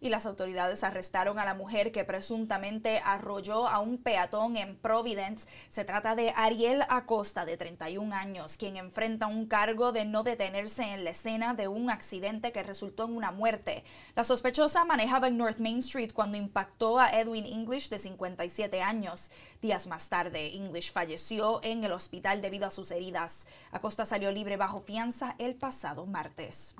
y las autoridades arrestaron a la mujer que presuntamente arrolló a un peatón en Providence. Se trata de Ariel Acosta, de 31 años, quien enfrenta un cargo de no detenerse en la escena de un accidente que resultó en una muerte. La sospechosa manejaba en North Main Street cuando impactó a Edwin English, de 57 años. Días más tarde, English falleció en el hospital debido a sus heridas. Acosta salió libre bajo fianza el pasado martes.